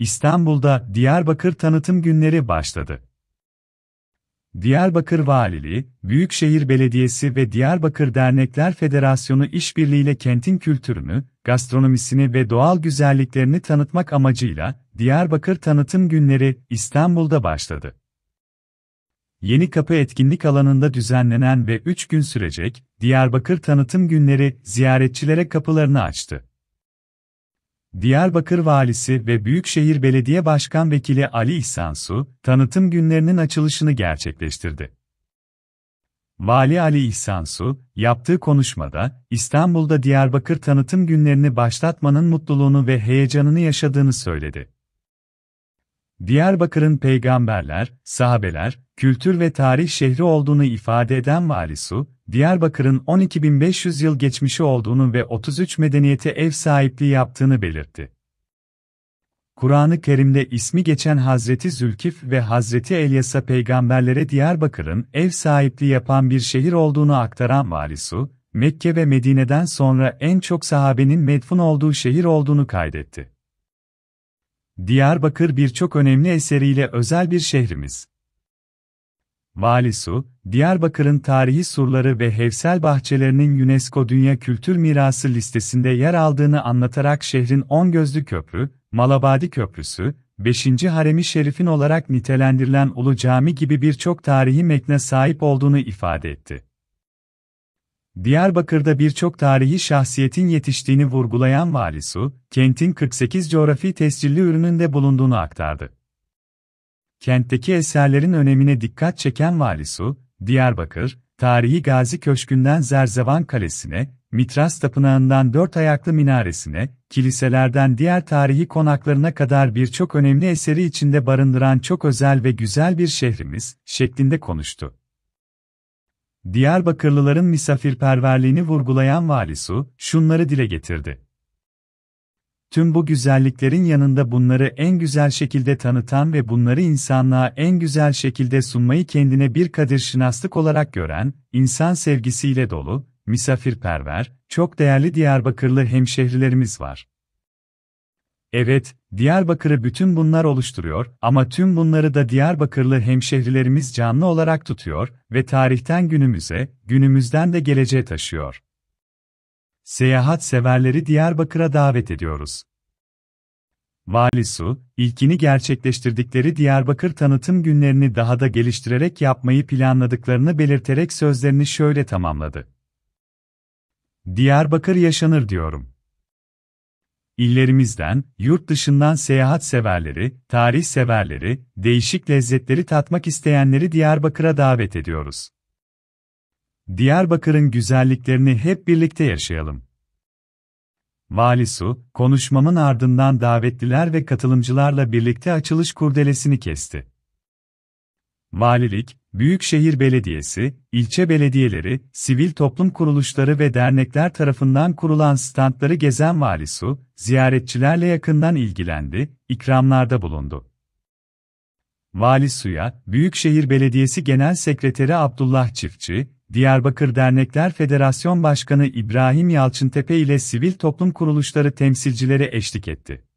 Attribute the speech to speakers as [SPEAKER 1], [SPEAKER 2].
[SPEAKER 1] İstanbul'da Diyarbakır tanıtım günleri başladı. Diyarbakır Valiliği, Büyükşehir Belediyesi ve Diyarbakır Dernekler Federasyonu işbirliğiyle kentin kültürünü, gastronomisini ve doğal güzelliklerini tanıtmak amacıyla Diyarbakır Tanıtım Günleri İstanbul'da başladı. Yeni Kapı etkinlik alanında düzenlenen ve 3 gün sürecek Diyarbakır Tanıtım Günleri ziyaretçilere kapılarını açtı. Diyarbakır Valisi ve Büyükşehir Belediye Başkan Vekili Ali İhsansu, tanıtım günlerinin açılışını gerçekleştirdi. Vali Ali İhsansu, yaptığı konuşmada, İstanbul'da Diyarbakır tanıtım günlerini başlatmanın mutluluğunu ve heyecanını yaşadığını söyledi. Diyarbakır'ın peygamberler, sahabeler, kültür ve tarih şehri olduğunu ifade eden Valisu, Diyarbakır'ın 12.500 yıl geçmişi olduğunu ve 33 medeniyete ev sahipliği yaptığını belirtti. Kur'an-ı Kerim'de ismi geçen Hazreti Zülkif ve Hazreti Elyas'a peygamberlere Diyarbakır'ın ev sahipliği yapan bir şehir olduğunu aktaran Valisu, Mekke ve Medine'den sonra en çok sahabenin medfun olduğu şehir olduğunu kaydetti. Diyarbakır birçok önemli eseriyle özel bir şehrimiz. Vali Su, Diyarbakır'ın tarihi surları ve hevsel bahçelerinin UNESCO Dünya Kültür Mirası listesinde yer aldığını anlatarak şehrin On Gözlü Köprü, Malabadi Köprüsü, 5. Haremi Şerif'in olarak nitelendirilen Ulu Cami gibi birçok tarihi mekne sahip olduğunu ifade etti. Diyarbakır'da birçok tarihi şahsiyetin yetiştiğini vurgulayan Vali Su, kentin 48 coğrafi tescilli ürününde bulunduğunu aktardı. Kentteki eserlerin önemine dikkat çeken Vali Su, Diyarbakır, tarihi Gazi Köşkü'nden Zerzevan Kalesi'ne, Mitras Tapınağı'ndan dört ayaklı minaresine, kiliselerden diğer tarihi konaklarına kadar birçok önemli eseri içinde barındıran çok özel ve güzel bir şehrimiz, şeklinde konuştu. Diyarbakırlıların misafirperverliğini vurgulayan Vali Su, şunları dile getirdi. Tüm bu güzelliklerin yanında bunları en güzel şekilde tanıtan ve bunları insanlığa en güzel şekilde sunmayı kendine bir kadir şınaslık olarak gören, insan sevgisiyle dolu, misafirperver, çok değerli Diyarbakırlı hemşehrilerimiz var. Evet, Diyarbakır'ı bütün bunlar oluşturuyor ama tüm bunları da Diyarbakırlı hemşehrilerimiz canlı olarak tutuyor ve tarihten günümüze, günümüzden de geleceğe taşıyor. Seyahat severleri Diyarbakır'a davet ediyoruz. Vali Su, ilkini gerçekleştirdikleri Diyarbakır tanıtım günlerini daha da geliştirerek yapmayı planladıklarını belirterek sözlerini şöyle tamamladı. Diyarbakır yaşanır diyorum. İllerimizden, yurt dışından seyahat severleri, tarih severleri, değişik lezzetleri tatmak isteyenleri Diyarbakır'a davet ediyoruz. Diyarbakır'ın güzelliklerini hep birlikte yaşayalım. Vali Su, konuşmamın ardından davetliler ve katılımcılarla birlikte açılış kurdelesini kesti. Valilik, Büyükşehir Belediyesi, ilçe belediyeleri, sivil toplum kuruluşları ve dernekler tarafından kurulan standları gezen Vali Su, ziyaretçilerle yakından ilgilendi, ikramlarda bulundu. Vali Su'ya, Büyükşehir Belediyesi Genel Sekreteri Abdullah Çiftçi, Diyarbakır Dernekler Federasyon Başkanı İbrahim Yalçıntepe ile sivil toplum kuruluşları temsilcileri eşlik etti.